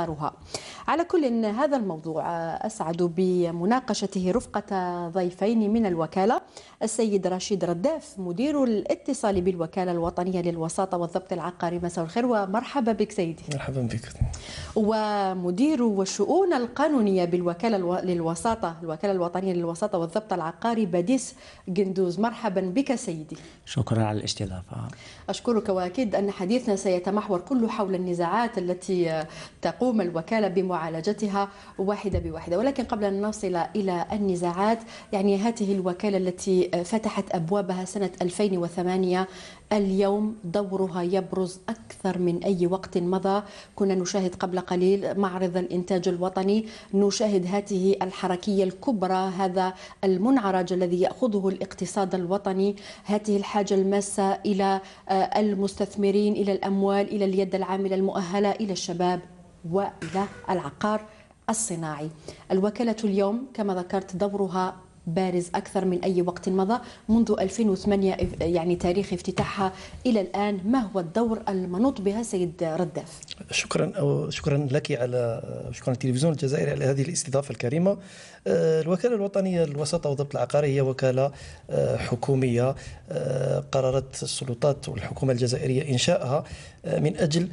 أثارها على كل هذا الموضوع آه، أسعد بمناقشته رفقة ضيفين من الوكالة السيد رشيد رداف مدير الاتصال بالوكالة الوطنية للوساطة والضبط العقاري مساء الخير ومرحبا بك سيدي مرحبا بك ومدير الشؤون القانونية بالوكالة للوساطة الوكالة الوطنية للوساطة والضبط العقاري بديس جندوز مرحبا بك سيدي شكرا على الاستضافة أشكرك وأكيد أن حديثنا سيتمحور كله حول النزاعات التي تقوم تقوم الوكالة بمعالجتها واحدة بواحدة ولكن قبل أن نصل إلى النزاعات يعني هذه الوكالة التي فتحت أبوابها سنة 2008 اليوم دورها يبرز أكثر من أي وقت مضى كنا نشاهد قبل قليل معرض الإنتاج الوطني نشاهد هذه الحركية الكبرى هذا المنعرج الذي يأخذه الاقتصاد الوطني هذه الحاجة الماسة إلى آه، المستثمرين إلى الأموال إلى اليد العاملة المؤهلة إلى الشباب وإلى العقار الصناعي الوكالة اليوم كما ذكرت دورها بارز أكثر من أي وقت مضى منذ 2008 يعني تاريخ افتتاحها إلى الآن ما هو الدور المنوط بها سيد رداف شكرا شكرا لك على شكرا التلفزيون الجزائري على هذه الاستضافة الكريمة آه، الوكالة الوطنية للوساطة والضبط العقاري هي وكالة آه، حكومية آه، قررت السلطات والحكومة الجزائرية إنشائها من أجل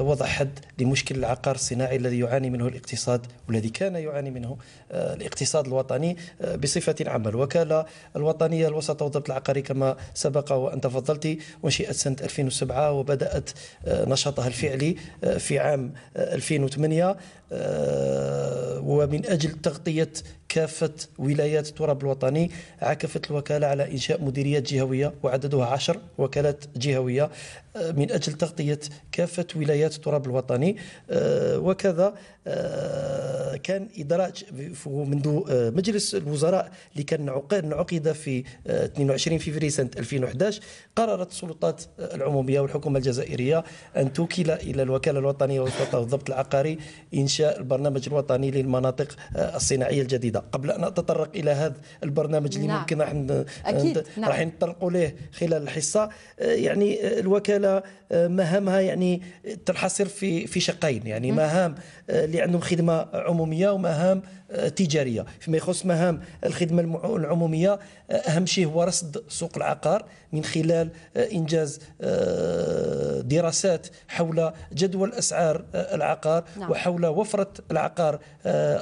وضع حد لمشكل العقار الصناعي الذي يعاني منه الاقتصاد والذي كان يعاني منه الاقتصاد الوطني بصفة عامة الوكالة الوطنية للوساطة والضبط العقاري كما سبق وأن تفضلت أنشئت سنة 2007 وبدأت نشاطها الفعلي في عام 2008 آه، ومن أجل تغطية كافة ولايات التراب الوطني عكفت الوكالة على إنشاء مديريات جهوية وعددها عشر وكالات جهوية آه، من أجل تغطية كافة ولايات التراب الوطني آه، وكذا آه، كان إدراج منذ مجلس الوزراء اللي كان عقد في 22 فبراير سنة 2011 قررت السلطات العمومية والحكومة الجزائرية أن توكل إلى الوكالة الوطنية والضبط العقاري إنشاء البرنامج الوطني للمناطق الصناعية الجديدة جديده قبل ان اتطرق الى هذا البرنامج اللي نعم. ممكن راح نعم. راح نتطرقوا ليه خلال الحصه آه، يعني آه، الوكاله مهامها يعني تنحصر في في شقين يعني مهام آه، اللي عندهم خدمه عموميه ومهام آه، تجاريه فيما يخص مهام الخدمه العموميه آه، اهم شيء هو رصد سوق العقار من خلال انجاز دراسات حول جدول اسعار العقار نعم. وحول وفره العقار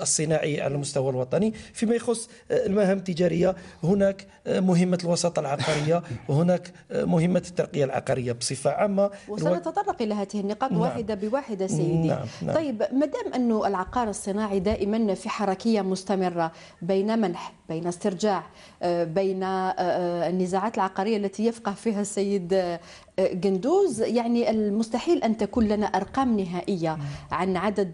الصناعي على المستوى الوطني فيما يخص المهام التجاريه هناك مهمه الوساطه العقاريه وهناك مهمه الترقيه العقاريه بصفه عامه وسنتطرق إلى هذه النقاط نعم. واحدة بواحدة سيدي نعم. نعم. طيب ما دام أنه العقار الصناعي دائما في حركية مستمرة بين منح بين استرجاع آه، بين آه، آه، النزاعات العقارية التي يفقه فيها السيد جندوز يعني المستحيل أن تكون لنا أرقام نهائية عن عدد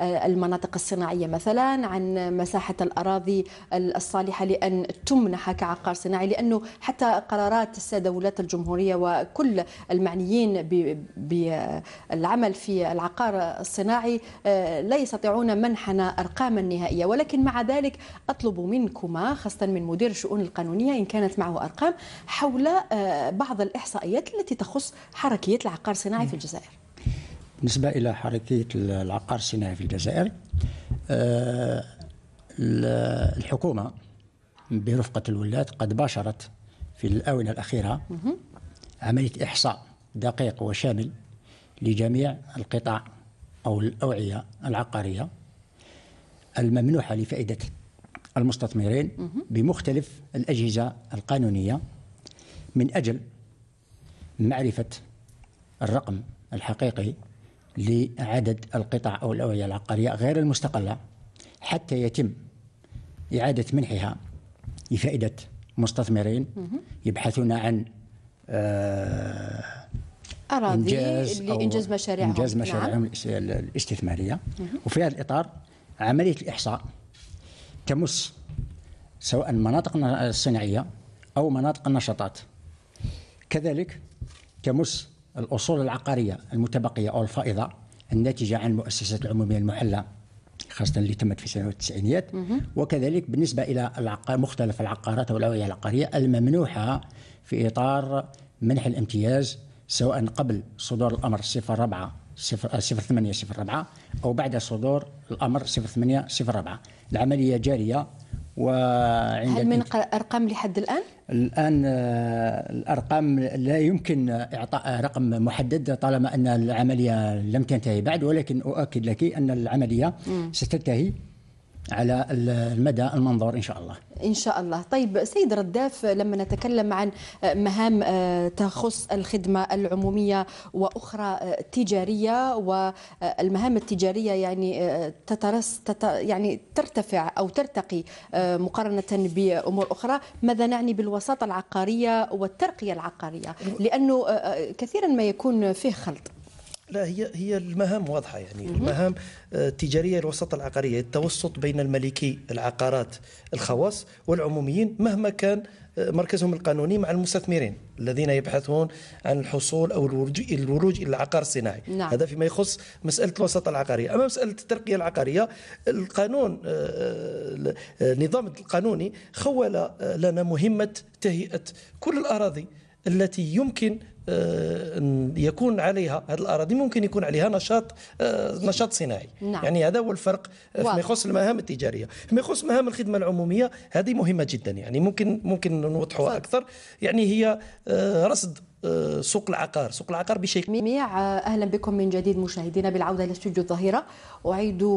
المناطق الصناعية مثلا عن مساحة الأراضي الصالحة لأن تمنح كعقار صناعي لأنه حتى قرارات السادة ولاة الجمهورية وكل المعنيين بالعمل في العقار الصناعي لا يستطيعون منحنا أرقاما نهائية ولكن مع ذلك أطلب منكما خاصة من مدير الشؤون القانونية إن كانت معه أرقام حول آه، بعض الإحصائيات التي تخص حركية العقار الصناعي في الجزائر بالنسبة إلى حركية العقار الصناعي في الجزائر آه، الحكومة برفقة الولاة قد باشرت في الآونة الأخيرة عملية إحصاء دقيق وشامل لجميع القطاع أو الأوعية العقارية الممنوحة لفائدة المستثمرين بمختلف الأجهزة القانونية من أجل معرفة الرقم الحقيقي لعدد القطع أو الأوعية العقارية غير المستقلة حتى يتم إعادة منحها لفائدة مستثمرين يبحثون عن آه، أراضي إنجاز لإنجاز مشاريعهم إنجاز نعم. مشاريعهم نعم. الاستثمارية وفي هذا الإطار عملية الإحصاء تمس سواء مناطق الصناعيه او مناطق النشاطات كذلك تمس الاصول العقاريه المتبقيه او الفائضه الناتجه عن المؤسسات العموميه المحله خاصه اللي تمت في سنوات التسعينيات وكذلك بالنسبه الى العقار مختلف العقارات او الاوعيه العقاريه الممنوحه في اطار منح الامتياز سواء قبل صدور الامر الصفه الرابعه آه، صفر ثمانية صفر أربعة أو بعد صدور الأمر صفر ثمانية صفر أربعة العملية جارية وعند هل من أرقام لحد الآن؟ الآن آه، الأرقام لا يمكن إعطاء رقم محدد طالما أن العملية لم تنتهي بعد ولكن أؤكد لك أن العملية ستنتهي على المدى المنظور ان شاء الله. ان شاء الله، طيب سيد رداف لما نتكلم عن آه، مهام آه، تخص الخدمه العموميه واخرى آه، تجاريه والمهام التجاريه يعني تترس تت يعني ترتفع او ترتقي مقارنه بامور اخرى، ماذا نعني بالوساطه العقاريه والترقيه العقاريه؟ لانه كثيرا ما يكون فيه خلط. لا هي هي المهام واضحه يعني المهام آه، التجاريه الوسط العقاريه التوسط بين الملكي العقارات الخواص والعموميين مهما كان آه، مركزهم القانوني مع المستثمرين الذين يبحثون عن الحصول او الولوج الى العقار الصناعي نعم. هذا فيما يخص مساله الوسط العقاريه اما مساله الترقيه العقاريه القانون النظام آه، القانوني خول لنا مهمه تهيئه كل الاراضي التي يمكن آه، يكون عليها هذه الاراضي ممكن يكون عليها نشاط آه، نشاط صناعي نعم. يعني هذا هو الفرق آه، فيما يخص المهام التجاريه فيما يخص مهام الخدمه العموميه هذه مهمه جدا يعني ممكن ممكن نوضحها اكثر يعني هي رصد سوق العقار سوق العقار بشيء جميع اهلا بكم من جديد مشاهدينا بالعوده الى استوديو الظهيره اعيد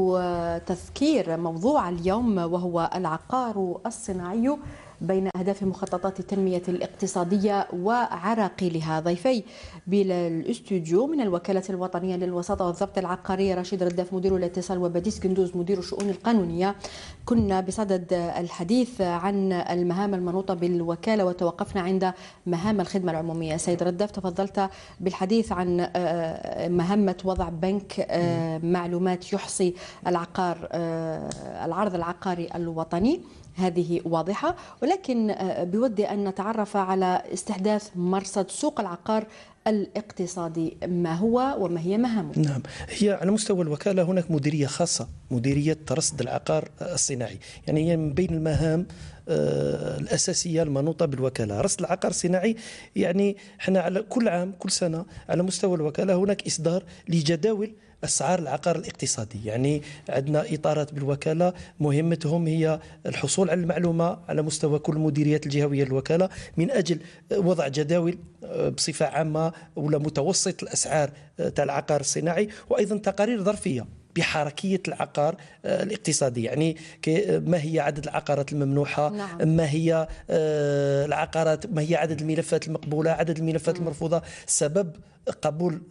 تذكير موضوع اليوم وهو العقار الصناعي بين أهداف مخططات التنمية الاقتصادية وعراقيلها ضيفي بالاستوديو من الوكالة الوطنية للوساطة والضبط العقاري رشيد رداف مدير الاتصال وبديس كندوز مدير الشؤون القانونية كنا بصدد الحديث عن المهام المنوطة بالوكالة وتوقفنا عند مهام الخدمة العمومية سيد رداف تفضلت بالحديث عن آه، آه، مهمة وضع بنك آه، معلومات يحصي العقار العرض العقاري الوطني هذه واضحة ولكن آه، بودي أن نتعرف على استحداث مرصد سوق العقار الاقتصادي ما هو وما هي مهامه نعم هي على مستوى الوكالة هناك مديرية خاصة مديرية رصد العقار الصناعي يعني هي من بين المهام آه، الأساسية المنوطة بالوكالة رصد العقار الصناعي يعني احنا على كل عام كل سنة على مستوى الوكالة هناك إصدار لجداول اسعار العقار الاقتصادي يعني عندنا اطارات بالوكاله مهمتهم هي الحصول على المعلومه على مستوى كل المديريات الجهويه للوكاله من اجل وضع جداول آه، بصفه عامه ولا متوسط الاسعار آه، تاع العقار الصناعي وايضا تقارير ظرفيه بحركيه العقار آه، الاقتصادي يعني آه، ما هي عدد العقارات الممنوحه نعم. ما هي آه، العقارات ما هي عدد الملفات المقبوله عدد الملفات المرفوضه سبب قبول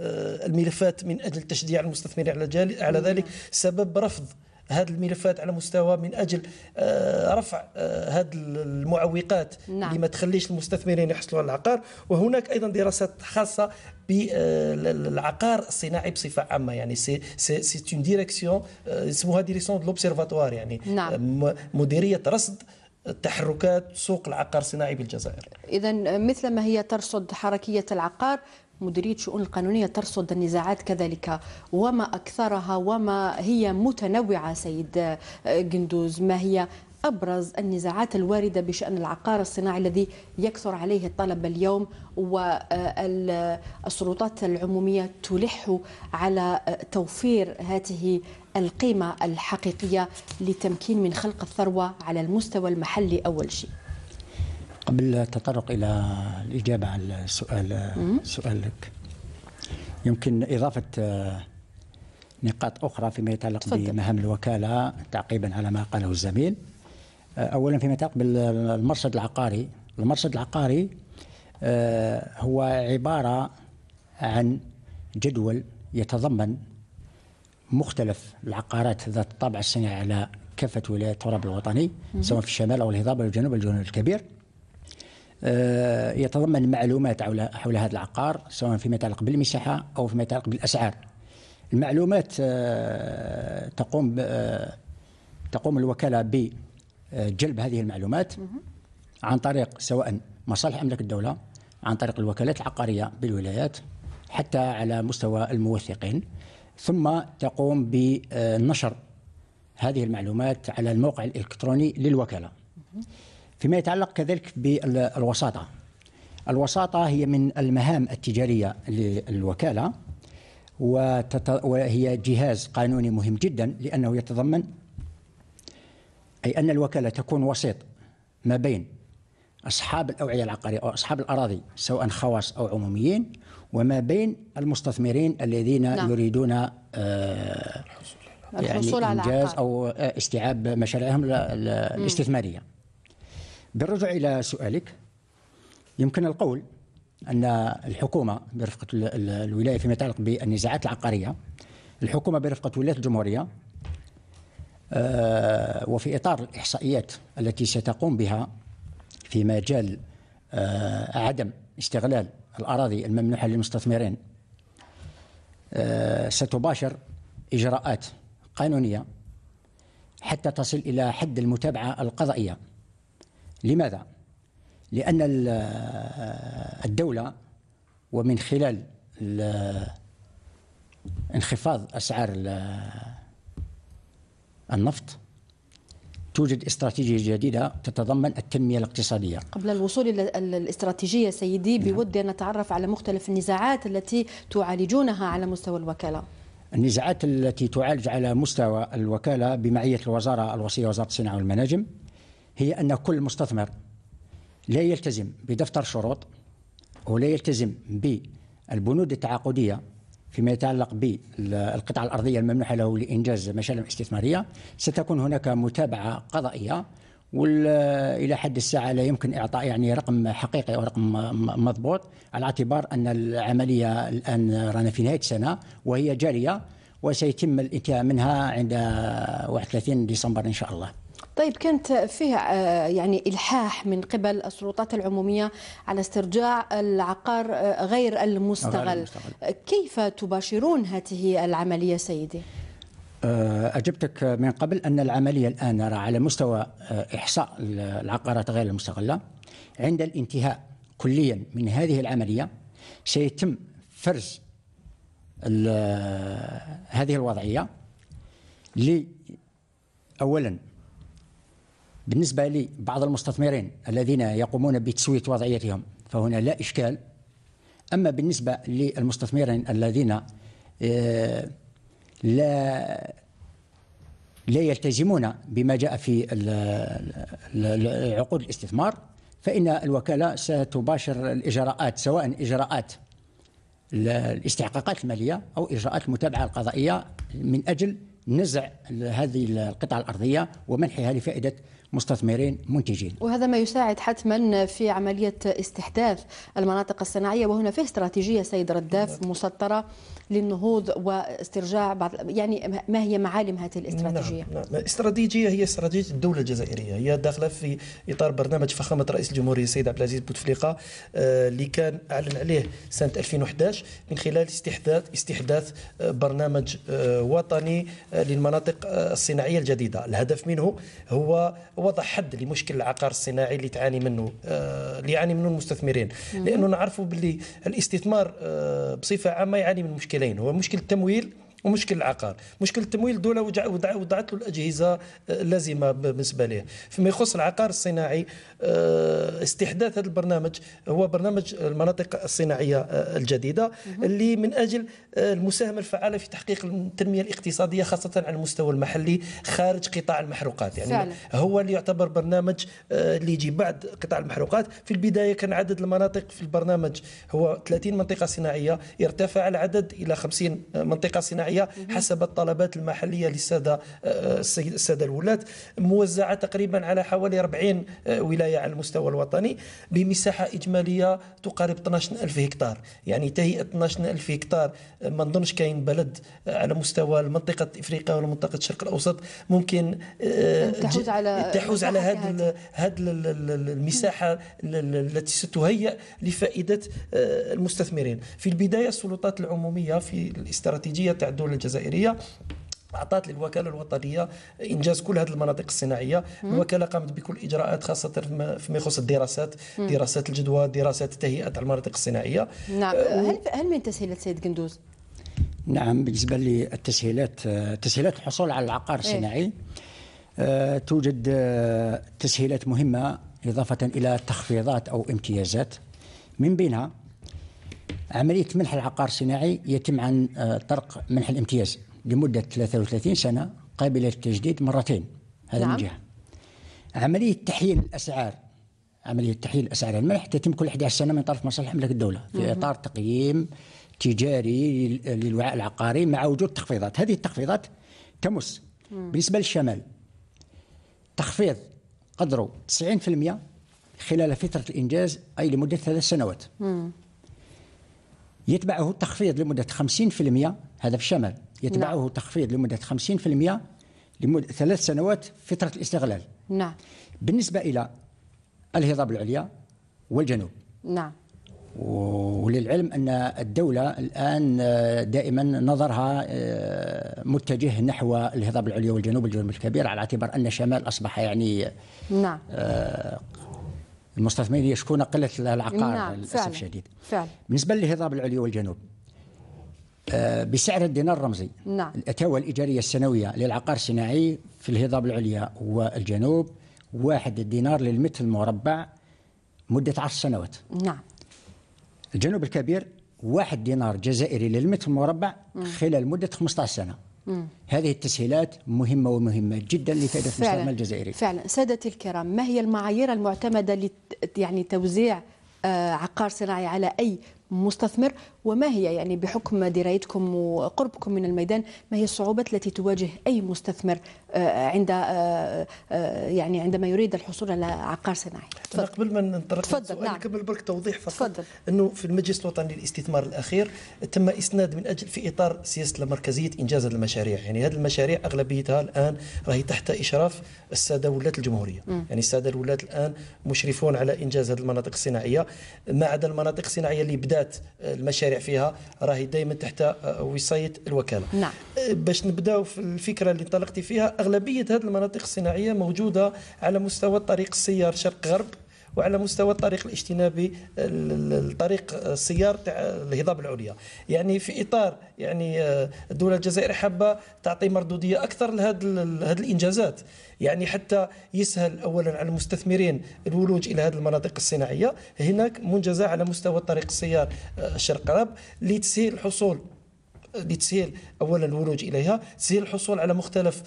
الملفات من اجل تشجيع المستثمرين على على ذلك سبب رفض هذه الملفات على مستوى من اجل آه، رفع آه، هذه المعوقات نعم. اللي ما تخليش المستثمرين يحصلوا على العقار وهناك ايضا دراسات خاصه بالعقار آه، الصناعي بصفه عامه يعني سي سي سي اون ديريكسيون اسمها ديريكسيون دو لوبسيرفاتوار يعني نعم. مديريه رصد تحركات سوق العقار الصناعي بالجزائر إذا مثل ما هي ترصد حركية العقار مديرية شؤون القانونية ترصد النزاعات كذلك وما أكثرها وما هي متنوعة سيد جندوز ما هي أبرز النزاعات الواردة بشأن العقار الصناعي الذي يكثر عليه الطلب اليوم والسلطات العمومية تلح على توفير هذه القيمة الحقيقية لتمكين من خلق الثروة على المستوى المحلي أول شيء قبل التطرق إلى الإجابة على السؤال سؤالك يمكن إضافة آه، نقاط أخرى فيما يتعلق تفضل. بمهام الوكالة تعقيبا على ما قاله الزميل آه، أولا فيما يتعلق بالمرصد العقاري المرصد العقاري آه، هو عبارة عن جدول يتضمن مختلف العقارات ذات الطابع الصناعي على كافة ولايات التراب الوطني سواء في الشمال أو الهضاب أو الجنوب الجنوب الكبير آه، يتضمن معلومات حول حول هذا العقار سواء فيما يتعلق بالمساحة أو فيما يتعلق بالأسعار المعلومات آه، تقوم آه، تقوم الوكالة بجلب هذه المعلومات عن طريق سواء مصالح أملاك الدولة عن طريق الوكالات العقارية بالولايات حتى على مستوى الموثقين ثم تقوم بنشر هذه المعلومات على الموقع الإلكتروني للوكالة فيما يتعلق كذلك بالوساطة الوساطة هي من المهام التجارية للوكالة وهي جهاز قانوني مهم جدا لأنه يتضمن أي أن الوكالة تكون وسيط ما بين أصحاب الأوعية العقارية أو أصحاب الأراضي سواء خواص أو عموميين وما بين المستثمرين الذين نعم. يريدون آه يعني إنجاز أو آه، استيعاب مشاريعهم الاستثمارية بالرجوع إلى سؤالك يمكن القول أن الحكومة برفقة الولاية فيما يتعلق بالنزاعات العقارية الحكومة برفقة ولاية الجمهورية آه، وفي إطار الإحصائيات التي ستقوم بها في مجال آه، عدم استغلال الأراضي الممنوحة للمستثمرين آه، ستباشر إجراءات قانونية حتى تصل إلى حد المتابعة القضائية لماذا؟ لأن آه، الدولة ومن خلال آه، انخفاض أسعار النفط توجد استراتيجية جديدة تتضمن التنمية الاقتصادية قبل الوصول إلى الاستراتيجية سيدي نعم. بود أن نتعرف على مختلف النزاعات التي تعالجونها على مستوى الوكالة النزاعات التي تعالج على مستوى الوكالة بمعية الوزارة الوصية وزارة الصناعة والمناجم هي أن كل مستثمر لا يلتزم بدفتر شروط ولا يلتزم بالبنود التعاقدية فيما يتعلق بالقطعة الأرضية الممنوحة له لإنجاز مشاريع استثمارية ستكون هناك متابعة قضائية والى حد الساعه لا يمكن اعطاء يعني رقم حقيقي او رقم مضبوط على اعتبار ان العمليه الان رانا في نهايه السنه وهي جاريه وسيتم الانتهاء منها عند 31 ديسمبر ان شاء الله. طيب كانت فيها آه، يعني الحاح من قبل السلطات العموميه على استرجاع العقار آه، غير المستغل, غير المستغل. كيف تباشرون هذه العمليه سيدي؟ آه، أجبتك من قبل أن العملية الآن نرى على مستوى إحصاء العقارات غير المستغلة عند الانتهاء كليا من هذه العملية سيتم فرز هذه الوضعية ل أولا بالنسبة لبعض المستثمرين الذين يقومون بتسوية وضعيتهم فهنا لا إشكال أما بالنسبة للمستثمرين الذين آه، لا لا يلتزمون بما جاء في عقود الاستثمار فإن الوكالة ستباشر الإجراءات سواء إجراءات الاستحقاقات المالية أو إجراءات المتابعة القضائية من أجل نزع هذه القطعة الأرضية ومنحها لفائدة مستثمرين منتجين وهذا ما يساعد حتما في عملية استحداث المناطق الصناعية وهنا فيه استراتيجية سيد رداف مسطرة للنهوض واسترجاع بعض يعني ما هي معالم هذه الاستراتيجية؟ نعم. نعم. الاستراتيجية هي استراتيجية الدولة الجزائرية هي داخلة في إطار برنامج فخامة رئيس الجمهورية السيد عبد العزيز بوتفليقة آه، اللي كان أعلن عليه سنة 2011 من خلال استحداث استحداث آه، برنامج آه، وطني للمناطق الصناعية الجديدة الهدف منه هو وضع حد لمشكل العقار الصناعي اللي تعاني منه آه، اللي يعاني منه المستثمرين لانه نعرفوا باللي الاستثمار آه، بصفه عامه يعاني من مشكلين هو مشكل التمويل ومشكل العقار مشكل التمويل الدوله وضعت له الاجهزه آه، اللازمه بالنسبه له فيما يخص العقار الصناعي آه، استحداث هذا البرنامج هو برنامج المناطق الصناعيه آه، الجديده اللي من اجل المساهمه الفعاله في تحقيق التنميه الاقتصاديه خاصه على المستوى المحلي خارج قطاع المحروقات يعني فعلا. هو اللي يعتبر برنامج اللي يجي بعد قطاع المحروقات في البدايه كان عدد المناطق في البرنامج هو 30 منطقه صناعيه ارتفع العدد الى 50 منطقه صناعيه الصحية حسب الطلبات المحلية للسادة آه، السادة الولاة موزعة تقريبا على حوالي 40 آه، ولاية على المستوى الوطني بمساحة إجمالية تقارب 12000 هكتار يعني تهيئة 12000 هكتار ما نظنش كاين بلد آه، على مستوى المنطقة إفريقيا ولا منطقة الشرق الأوسط ممكن تحوز على تحوز على هذه هذه المساحة التي ستهيئ لفائدة المستثمرين في البداية السلطات العمومية في الاستراتيجية تاع الدولة الجزائرية اعطت للوكاله الوطنيه انجاز كل هذه المناطق الصناعيه مم. الوكاله قامت بكل اجراءات خاصه فيما يخص الدراسات مم. دراسات الجدوى دراسات تهيئه المناطق الصناعيه نعم آه، و... هل هل من تسهيلات سيد قندوز نعم بالنسبه للتسهيلات آه، تسهيلات الحصول على العقار إيه. الصناعي إيه؟ توجد آه، تسهيلات مهمه اضافه الى تخفيضات او امتيازات من بينها عملية منح العقار الصناعي يتم عن آه، طرق منح الامتياز لمدة 33 سنة قابلة للتجديد مرتين هذا نعم. من جهة عملية تحييل الأسعار عملية تحييل أسعار المنح تتم كل 11 سنة من طرف مصالح املاك الدولة في إطار تقييم تجاري للوعاء العقاري مع وجود تخفيضات هذه التخفيضات تمس مم. بالنسبة للشمال تخفيض قدره 90% خلال فترة الإنجاز أي لمدة ثلاث سنوات مم. يتبعه تخفيض لمدة 50% هذا في الشمال يتبعه نعم. تخفيض لمدة 50% لمدة ثلاث سنوات فترة الاستغلال نعم بالنسبة إلى الهضاب العليا والجنوب نعم وللعلم أن الدولة الآن دائما نظرها آه، متجه نحو الهضاب العليا والجنوب الجنوب الكبير على اعتبار أن الشمال أصبح يعني نعم آه، المستثمرين يشكون قله العقار نعم للاسف الشديد فعلا بالنسبه للهضاب العليا والجنوب آه، بسعر الدينار الرمزي نعم الأتوى الإيجارية السنوية للعقار الصناعي في الهضاب العليا والجنوب واحد دينار للمتر المربع مدة عشر سنوات نعم الجنوب الكبير واحد دينار جزائري للمتر المربع خلال مدة 15 سنة مم. هذه التسهيلات مهمة ومهمة جدا لفائدة المجتمع الجزائري فعلا سادتي الكرام ما هي المعايير المعتمدة يعني توزيع آه، عقار صناعي على أي مستثمر وما هي يعني بحكم درايتكم وقربكم من الميدان ما هي الصعوبات التي تواجه اي مستثمر آه، آه، عند آه، يعني عندما يريد الحصول على عقار صناعي قبل ما نطرق تفضل نعم. قبل برك توضيح فقط تفضل. انه في المجلس الوطني للاستثمار الاخير تم اسناد من اجل في اطار سياسه مركزيه انجاز هذه المشاريع يعني هذه المشاريع اغلبيتها الان راهي تحت اشراف الساده ولاه الجمهوريه م. يعني الساده الولاه الان مشرفون على انجاز هذه المناطق الصناعيه ما عدا المناطق الصناعيه اللي بدا اعدادات المشاريع فيها راهي دائما تحت وصايه الوكاله نعم. باش نبداو في الفكره اللي انطلقتي فيها اغلبيه هذه المناطق الصناعيه موجوده على مستوى الطريق السيار شرق غرب وعلى مستوى الطريق الاجتنابي الطريق السيار تاع الهضاب العليا يعني في اطار يعني الدوله آه، الجزائريه حابه تعطي مردوديه اكثر لهذه الانجازات يعني حتى يسهل اولا على المستثمرين الولوج الى هذه المناطق الصناعيه هناك منجزه على مستوى الطريق السيار آه، الشرق غرب لتسهيل الحصول بتسهل اولا الولوج اليها تسهل الحصول على مختلف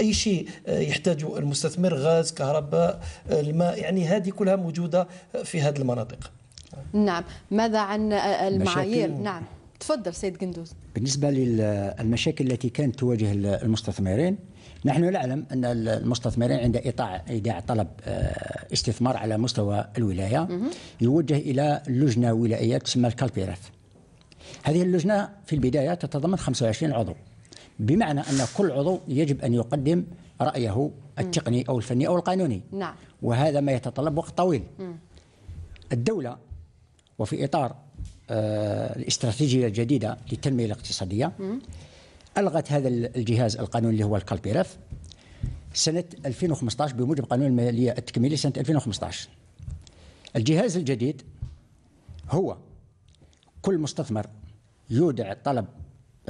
اي شيء آه، يحتاج المستثمر غاز كهرباء آه، الماء يعني هذه كلها موجوده آه، في هذه المناطق نعم ماذا عن المعايير نعم تفضل سيد قندوز بالنسبة للمشاكل التي كانت تواجه المستثمرين نحن نعلم أن المستثمرين عند إيداع طلب استثمار على مستوى الولاية يوجه إلى لجنة ولائية تسمى الكالبيرات هذه اللجنة في البداية تتضمن 25 عضو بمعنى أن كل عضو يجب أن يقدم رأيه التقني أو الفني أو القانوني نعم. وهذا ما يتطلب وقت طويل الدولة وفي إطار آه، الاستراتيجية الجديدة للتنمية الاقتصادية ألغت هذا الجهاز القانوني اللي هو الكالبيرف سنة 2015 بموجب قانون المالية التكميلي سنة 2015 الجهاز الجديد هو كل مستثمر يودع الطلب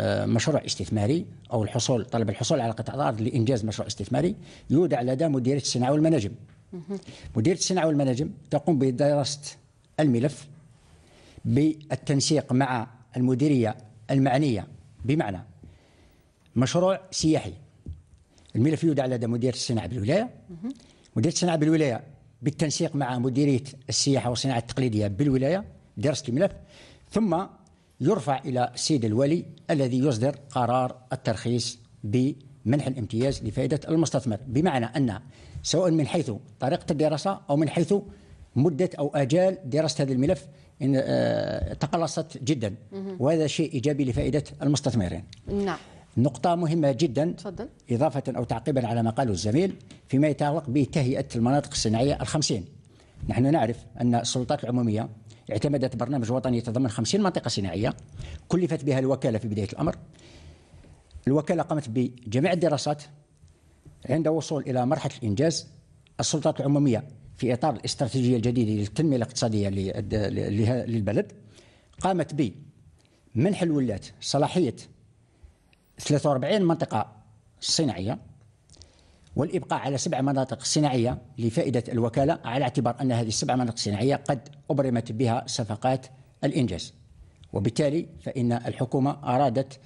آه، مشروع استثماري او الحصول طلب الحصول على قطع ارض لانجاز مشروع استثماري يودع لدى مديريه الصناعه والمناجم. مديريه الصناعه والمناجم تقوم بدراسه الملف بالتنسيق مع المديريه المعنيه بمعنى مشروع سياحي الملف يودع لدى مديريه الصناعه بالولايه مديريه الصناعه بالولايه بالتنسيق مع مديريه السياحه والصناعه التقليديه بالولايه دراسه الملف ثم يرفع إلى السيد الولي الذي يصدر قرار الترخيص بمنح الامتياز لفائدة المستثمر بمعنى أن سواء من حيث طريقة الدراسة أو من حيث مدة أو آجال دراسة هذا الملف إن آه، تقلصت جدا وهذا شيء إيجابي لفائدة المستثمرين نعم نقطة مهمة جدا تفضل إضافة أو تعقيبا على ما قاله الزميل فيما يتعلق بتهيئة المناطق الصناعية الخمسين نحن نعرف أن السلطات العمومية اعتمدت برنامج وطني يتضمن 50 منطقة صناعية كلفت بها الوكالة في بداية الأمر الوكالة قامت بجميع الدراسات عند وصول إلى مرحلة الإنجاز السلطات العمومية في إطار الاستراتيجية الجديدة للتنمية الاقتصادية للبلد قامت بمنح الولايات صلاحية 43 منطقة صناعية والإبقاء على سبع مناطق صناعية لفائدة الوكالة على اعتبار أن هذه السبع مناطق صناعية قد أبرمت بها صفقات الإنجاز وبالتالي فإن الحكومة أرادت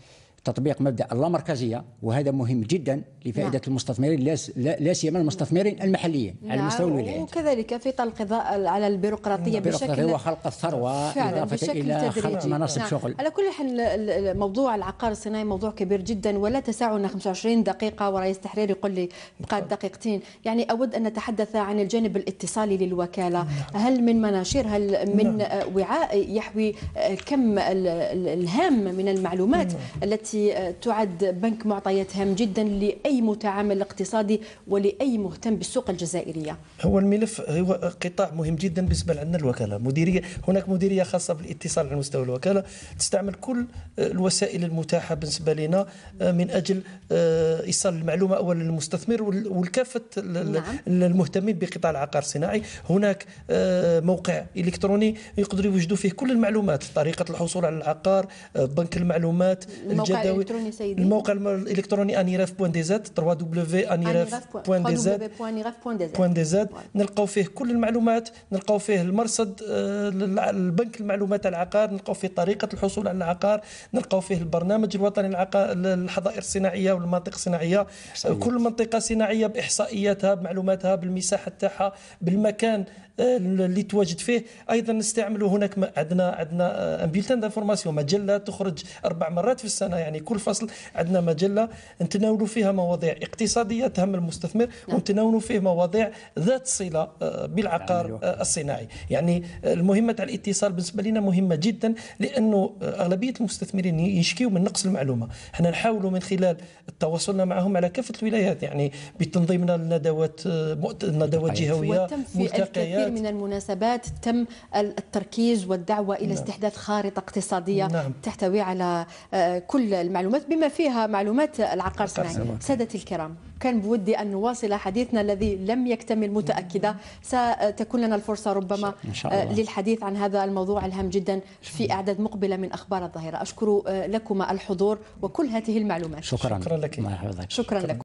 تطبيق مبدا اللامركزيه وهذا مهم جدا لفائده نعم. المستثمرين لا سيما المستثمرين المحليين نعم. على مستوى الولايات وكذلك في طلق على البيروقراطيه بشكل وخلق الثروه اضافه الى خلق مناصب نعم. شغل على كل حال موضوع العقار الصناعي موضوع كبير جدا ولا تسعنا 25 دقيقه ورئيس التحرير يقول لي بقات دقيقتين يعني اود ان نتحدث عن الجانب الاتصالي للوكاله نعم. هل من مناشير هل من نعم. وعاء يحوي كم الهام من المعلومات نعم. التي التي آه، تعد بنك معطيات هام جدا لأي متعامل اقتصادي ولأي مهتم بالسوق الجزائرية هو الملف هو قطاع مهم جدا بالنسبة لنا الوكالة مديرية هناك مديرية خاصة بالاتصال على مستوى الوكالة تستعمل كل آه، الوسائل المتاحة بالنسبة لنا آه، من أجل إيصال المعلومة أولا للمستثمر والكافة نعم. المهتمين بقطاع العقار الصناعي هناك موقع إلكتروني يقدروا يوجدوا فيه كل المعلومات طريقة الحصول على العقار بنك المعلومات الجديد الالكتروني سيدي الموقع الالكتروني انيراف بوان دي زد تروا دبليو انيراف بوان دي زد بوان دي زد نلقاو فيه كل المعلومات نلقاو فيه المرصد آه، البنك المعلومات العقار نلقاو فيه طريقه الحصول على العقار نلقاو فيه البرنامج الوطني العقار للحظائر الصناعيه والمناطق الصناعيه كل منطقه صناعيه باحصائياتها بمعلوماتها بالمساحه تاعها بالمكان آه، اللي تواجد فيه ايضا نستعملوا هناك عندنا عندنا آه، بيلتان دانفورماسيون مجله تخرج اربع مرات في السنه يعني يعني كل فصل عندنا مجله نتناولوا فيها مواضيع اقتصاديه تهم المستثمر نعم. ونتناولوا فيه مواضيع ذات صله آه، بالعقار يعني آه، الصناعي يعني آه، المهمه تاع الاتصال بالنسبه لنا مهمه جدا لانه اغلبيه المستثمرين يشكيوا من نقص المعلومه احنا نحاولوا من خلال تواصلنا معهم على كافه الولايات يعني بتنظيمنا لندوات ندوات جهويه وتم في الكثير من المناسبات تم التركيز والدعوه الى نعم. استحداث خارطه اقتصاديه نعم. تحتوي على كل المعلومات بما فيها معلومات العقار الصناعي سادتي الكرام كان بودي أن نواصل حديثنا الذي لم يكتمل متأكدة ستكون لنا الفرصة ربما آه، للحديث عن هذا الموضوع الهام جدا في أعداد مقبلة من أخبار الظهيرة أشكر آه، لكما الحضور وكل هذه المعلومات شكرا, شكرا لك شكرا, شكرا لكم